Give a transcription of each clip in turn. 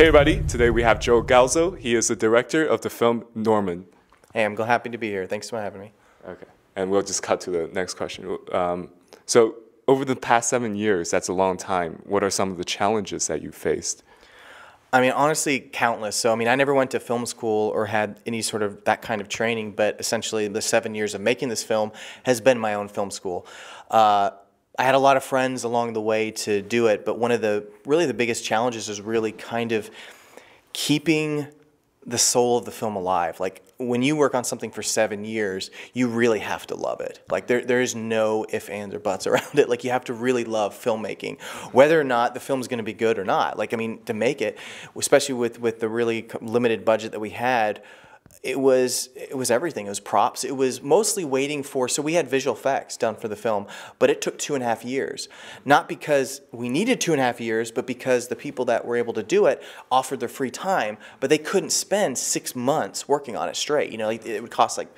Hey everybody, today we have Joe Galzo. He is the director of the film Norman. Hey, I'm happy to be here. Thanks for having me. Okay, and we'll just cut to the next question. Um, so over the past seven years, that's a long time. What are some of the challenges that you faced? I mean, honestly, countless. So, I mean, I never went to film school or had any sort of that kind of training, but essentially the seven years of making this film has been my own film school. Uh, I had a lot of friends along the way to do it, but one of the really the biggest challenges is really kind of keeping the soul of the film alive. Like when you work on something for seven years, you really have to love it. Like there, there is no if, ands, or buts around it. Like you have to really love filmmaking, whether or not the film's going to be good or not. Like I mean, to make it, especially with with the really limited budget that we had it was it was everything. It was props. It was mostly waiting for. So we had visual effects done for the film, but it took two and a half years. Not because we needed two and a half years, but because the people that were able to do it offered their free time, but they couldn't spend six months working on it straight. You know, it would cost like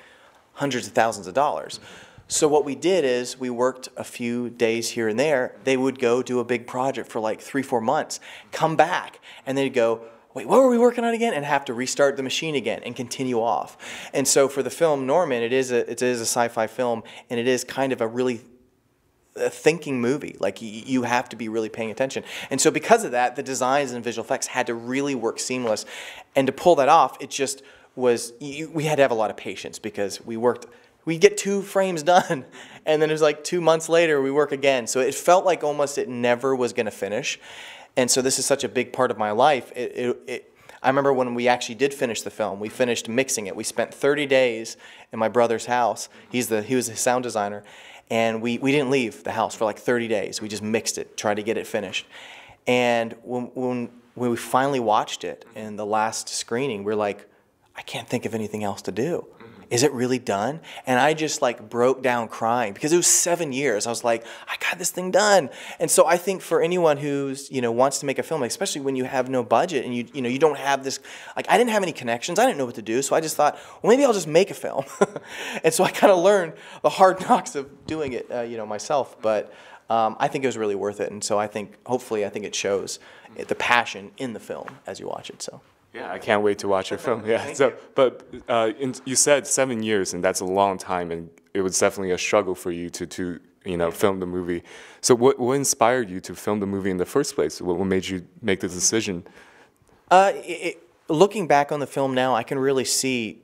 hundreds of thousands of dollars. So what we did is we worked a few days here and there. They would go do a big project for like three, four months, come back, and they'd go wait, what were we working on again? And have to restart the machine again and continue off. And so for the film Norman, it is a, it is a sci-fi film, and it is kind of a really a thinking movie. Like you have to be really paying attention. And so because of that, the designs and visual effects had to really work seamless. And to pull that off, it just was, you, we had to have a lot of patience because we worked, we get two frames done. And then it was like two months later, we work again. So it felt like almost it never was gonna finish. And so this is such a big part of my life. It, it, it, I remember when we actually did finish the film. We finished mixing it. We spent 30 days in my brother's house. He's the he was a sound designer, and we we didn't leave the house for like 30 days. We just mixed it, tried to get it finished. And when when when we finally watched it in the last screening, we we're like, I can't think of anything else to do. Is it really done? And I just like broke down crying because it was seven years. I was like, I got this thing done. And so I think for anyone who's, you know, wants to make a film, especially when you have no budget and you, you know, you don't have this, like I didn't have any connections. I didn't know what to do. So I just thought, well, maybe I'll just make a film. and so I kind of learned the hard knocks of doing it, uh, you know, myself. But, um, I think it was really worth it. And so I think, hopefully, I think it shows the passion in the film as you watch it. So. Yeah, I can't wait to watch your film. Yeah. Thank so, you. but uh, in, you said seven years, and that's a long time, and it was definitely a struggle for you to to you know film the movie. So, what what inspired you to film the movie in the first place? What, what made you make the decision? Uh, it, looking back on the film now, I can really see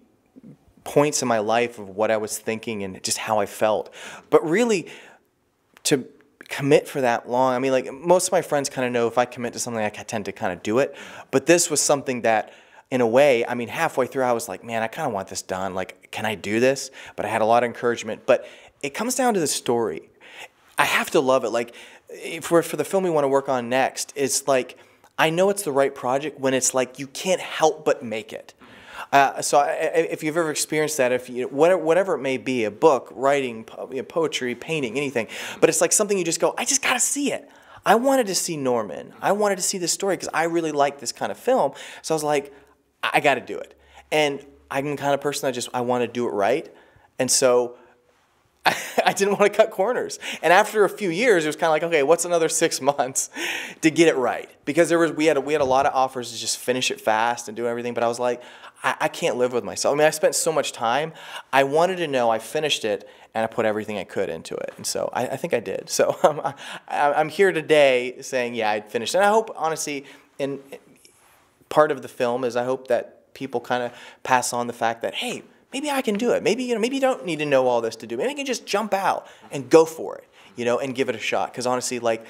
points in my life of what I was thinking and just how I felt. But really, to commit for that long. I mean, like most of my friends kind of know if I commit to something, I tend to kind of do it. But this was something that, in a way, I mean, halfway through, I was like, man, I kind of want this done. Like, can I do this? But I had a lot of encouragement. But it comes down to the story. I have to love it. Like, for, for the film we want to work on next, it's like, I know it's the right project when it's like you can't help but make it. Uh, so I, if you've ever experienced that, if you, whatever, whatever it may be, a book, writing, poetry, painting, anything, but it's like something you just go, I just got to see it. I wanted to see Norman. I wanted to see this story because I really like this kind of film. So I was like, I got to do it. And I'm the kind of person I just I want to do it right. And so I, didn't want to cut corners. And after a few years, it was kind of like, okay, what's another six months to get it right? Because there was we had a, we had a lot of offers to just finish it fast and do everything, but I was like, I, I can't live with myself. I mean, I spent so much time. I wanted to know I finished it and I put everything I could into it. And so I, I think I did. So um, I, I'm here today saying, yeah, I finished. And I hope, honestly, in part of the film is I hope that people kind of pass on the fact that, hey, maybe I can do it. Maybe you know, maybe you don't need to know all this to do. Maybe I can just jump out and go for it, you know, and give it a shot. Because honestly, like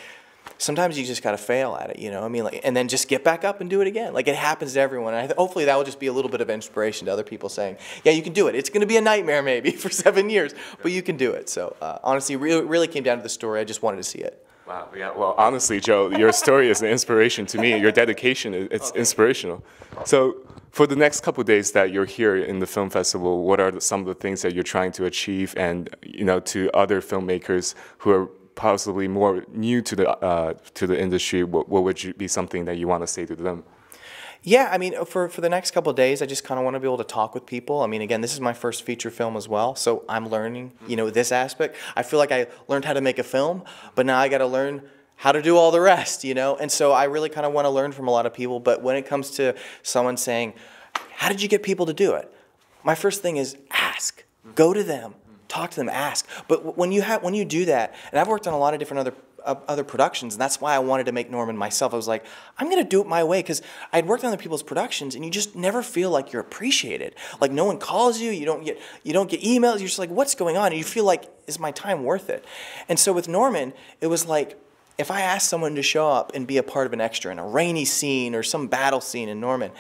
sometimes you just gotta fail at it, you know. I mean, like, and then just get back up and do it again. Like it happens to everyone. And th- hopefully that will just be a little bit of inspiration to other people saying, yeah, you can do it. It's gonna be a nightmare maybe for seven years, but you can do it. So uh, honestly, really, really came down to the story. I just wanted to see it. Wow. Yeah. Well, honestly, Joe, your story is an inspiration to me. Your dedication is it's okay. inspirational. So for the next couple days that you're here in the film festival, what are some of the things that you're trying to achieve, and you know, to other filmmakers who are possibly more new to the uh, to the industry? What, what would you, be something that you want to say to them? Yeah, I mean, for, for the next couple days, I just kind of want to be able to talk with people. I mean, again, this is my first feature film as well, so I'm learning, you know, this aspect. I feel like I learned how to make a film, but now I got to learn how to do all the rest, you know? And so I really kind of want to learn from a lot of people. But when it comes to someone saying, how did you get people to do it? My first thing is ask, go to them, talk to them, ask. But when you have, when you do that, and I've worked on a lot of different other uh, other productions, and that's why I wanted to make Norman myself. I was like, I'm gonna do it my way because I would worked on other people's productions, and you just never feel like you're appreciated. Like no one calls you, you don't get you don't get emails. You're just like, what's going on? And you feel like, is my time worth it? And so with Norman, it was like if I ask someone to show up and be a part of an extra in a rainy scene or some battle scene in Norman,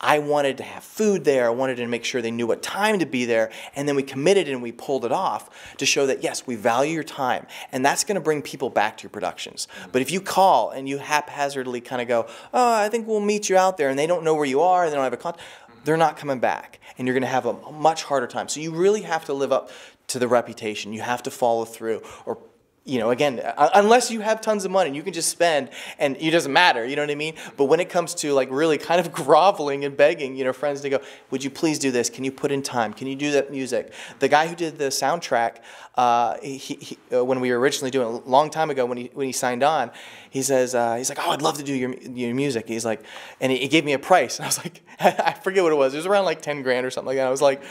I wanted to have food there. I wanted to make sure they knew what time to be there. And then we committed and we pulled it off to show that, yes, we value your time. And that's going to bring people back to your productions. But if you call and you haphazardly kind of go, oh, I think we'll meet you out there, and they don't know where you are, and they don't have a contact, they're not coming back. And you're going to have a much harder time. So you really have to live up to the reputation. You have to follow through or you know, again, uh, unless you have tons of money, you can just spend and it doesn't matter, you know what I mean? But when it comes to like really kind of groveling and begging, you know, friends to go, would you please do this? Can you put in time? Can you do that music? The guy who did the soundtrack, uh, he, he, uh, when we were originally doing it a long time ago, when he, when he signed on, he says, uh, he's like, oh, I'd love to do your, your music. He's like, and he, he gave me a price. And I was like, I forget what it was. It was around like 10 grand or something like that. I was like,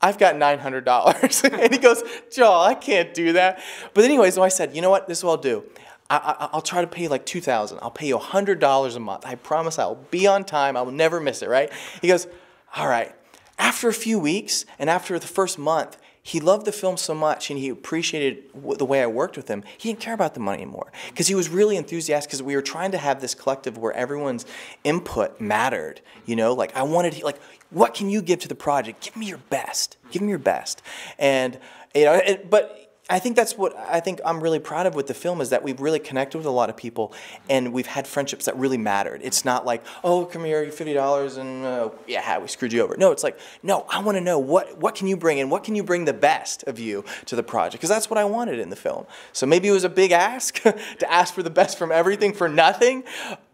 I've got $900. and he goes, Joel, I can't do that. But anyway, so I said, you know what? This is what I'll do. I, will try to pay like 2000 I'll pay you $100 a month. I promise I'll be on time. I will never miss it, right? He goes, all right. After a few weeks and after the first month, he loved the film so much and he appreciated the way I worked with him. He didn't care about the money anymore because he was really enthusiastic because we were trying to have this collective where everyone's input mattered. You know, like I wanted, like, what can you give to the project? Give me your best. Give me your best. And, you know, it, but I think that's what I think I'm really proud of with the film is that we've really connected with a lot of people and we've had friendships that really mattered. It's not like, oh, come here, you $50 and uh, yeah, we screwed you over. No, it's like, no, I want to know what, what can you bring and what can you bring the best of you to the project? Because that's what I wanted in the film. So maybe it was a big ask to ask for the best from everything for nothing,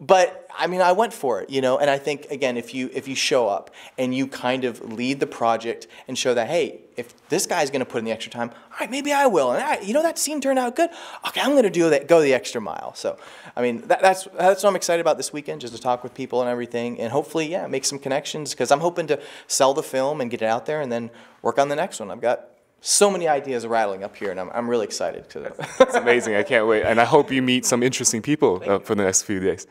but I mean, I went for it, you know, and I think again, if you if you show up and you kind of lead the project and show that, hey, if this guy's going to put in the extra time, all right, maybe I will will. And I, you know, that scene turned out good. Okay, I'm going to do that, go the extra mile. So, I mean, that, that's, that's what I'm excited about this weekend, just to talk with people and everything. And hopefully, yeah, make some connections because I'm hoping to sell the film and get it out there and then work on the next one. I've got so many ideas rattling up here, and I'm, I'm really excited. It's amazing. I can't wait. And I hope you meet some interesting people uh, for the next few days.